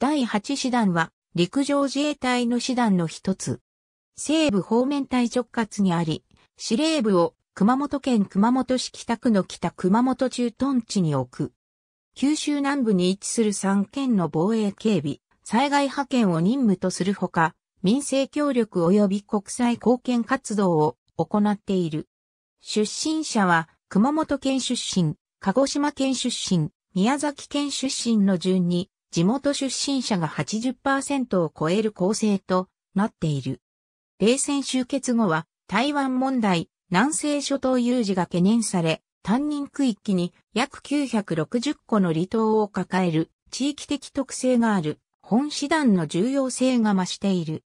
第8師団は陸上自衛隊の師団の一つ。西部方面隊直轄にあり、司令部を熊本県熊本市北区の北熊本駐屯地に置く。九州南部に位置する3県の防衛警備、災害派遣を任務とするほか、民生協力及び国際貢献活動を行っている。出身者は熊本県出身、鹿児島県出身、宮崎県出身の順に地元出身者が80%を超える構成となっている。冷戦終結後は台湾問題、南西諸島有事が懸念され、担任区域に約960個の離島を抱える地域的特性がある本師団の重要性が増している。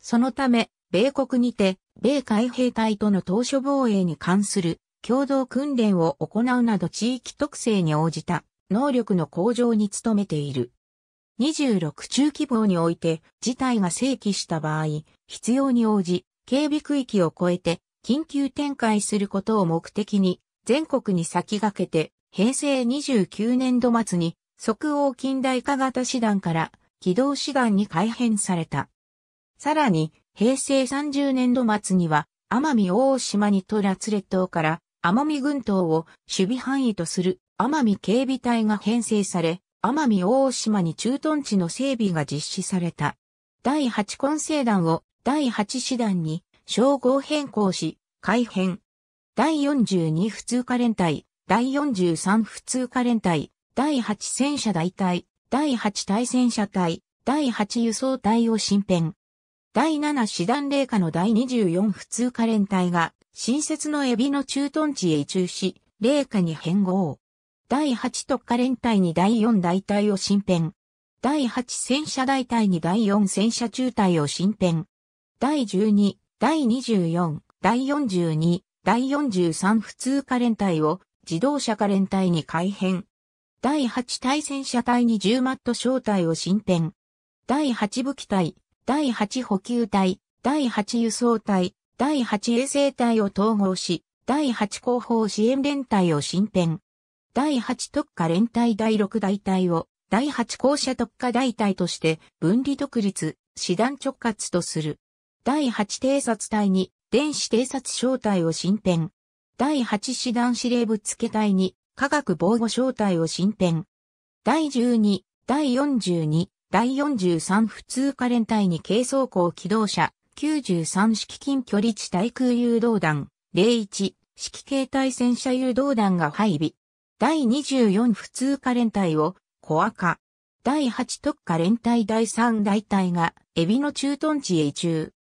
そのため、米国にて、米海兵隊との当初防衛に関する共同訓練を行うなど地域特性に応じた能力の向上に努めている。26中規模において事態が正規した場合、必要に応じ、警備区域を超えて緊急展開することを目的に、全国に先駆けて、平成29年度末に、即応近代化型師団から機動師団に改編された。さらに、平成30年度末には、奄美大島にとラツ列島から奄美群島を守備範囲とする奄美警備隊が編成され、奄美大島に駐屯地の整備が実施された。第8混成団を第8師団に称号変更し、改編。第42普通科連隊、第43普通科連隊、第8戦車大隊、第8対戦車隊、第8輸送隊を新編。第7師団霊下の第24普通科連隊が新設のエビの駐屯地へ移住し、霊下に変更。第8特化連隊に第4大隊を新編。第8戦車大隊に第4戦車中隊を新編。第12、第24、第42、第43普通化連隊を自動車化連隊に改編。第8対戦車隊に10マット小隊を新編。第8武器隊、第8補給隊、第8輸送隊、第8衛星隊を統合し、第8後方支援連隊を新編。第8特化連隊第6大隊を、第8校舎特化大隊として分離独立、師団直轄とする。第8偵察隊に、電子偵察小隊を進展。第8師団司令部付隊に、科学防護小隊を進展。第12、第42、第43普通科連隊に軽装甲機動車、93式近距離地対空誘導弾、01式形態戦車誘導弾が配備。第24普通科連隊をコア化。第8特科連隊第3大隊がエビの駐屯地へ移住。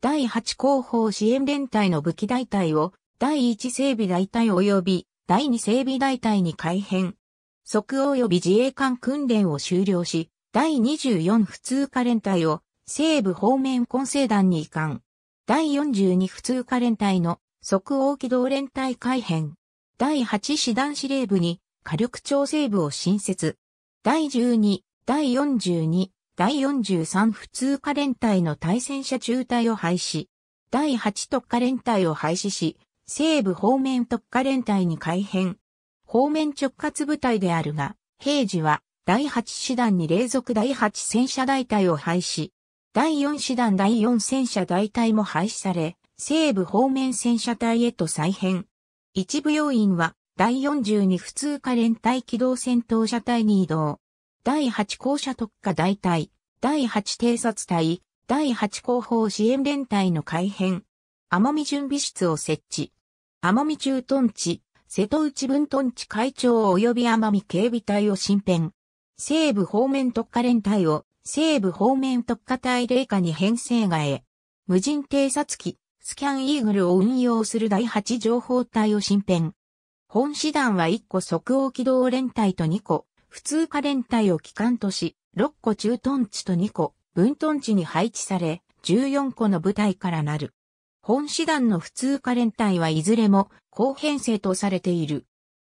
第8広報支援連隊の武器大隊を第1整備大隊及び第2整備大隊に改編。即応及び自衛官訓練を終了し、第24普通科連隊を西部方面混成団に移管。第42普通科連隊の即応機動連隊改編。第8師団司令部に火力調整部を新設。第12、第42、第43普通科連隊の対戦車中隊を廃止。第8特科連隊を廃止し、西部方面特科連隊に改編。方面直轄部隊であるが、平時は第8師団に隷属第8戦車大隊を廃止。第4師団第4戦車大隊も廃止され、西部方面戦車隊へと再編。一部要員は第42普通科連隊機動戦闘車隊に移動。第8校舎特化大隊、第8偵察隊、第8後方支援連隊の改編。奄美準備室を設置。奄美駐屯地、瀬戸内分屯地会長及び奄美警備隊を新編。西部方面特化連隊を西部方面特化隊霊下に編成がえ。無人偵察機、スキャンイーグルを運用する第8情報隊を新編。本師団は1個即応機動連隊と2個、普通科連隊を機関とし、6個駐屯地と2個、分屯地に配置され、14個の部隊からなる。本師団の普通科連隊はいずれも後編成とされている。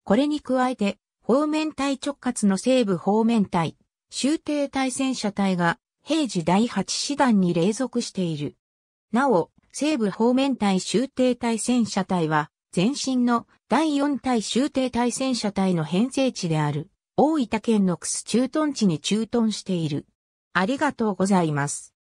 これに加えて、方面隊直轄の西部方面隊、終艇対戦車隊が平時第8師団に隷属している。なお、西部方面隊終艇隊戦車隊は、前身の第四隊終艇隊戦車隊の編成地である、大分県の楠駐屯地に駐屯している。ありがとうございます。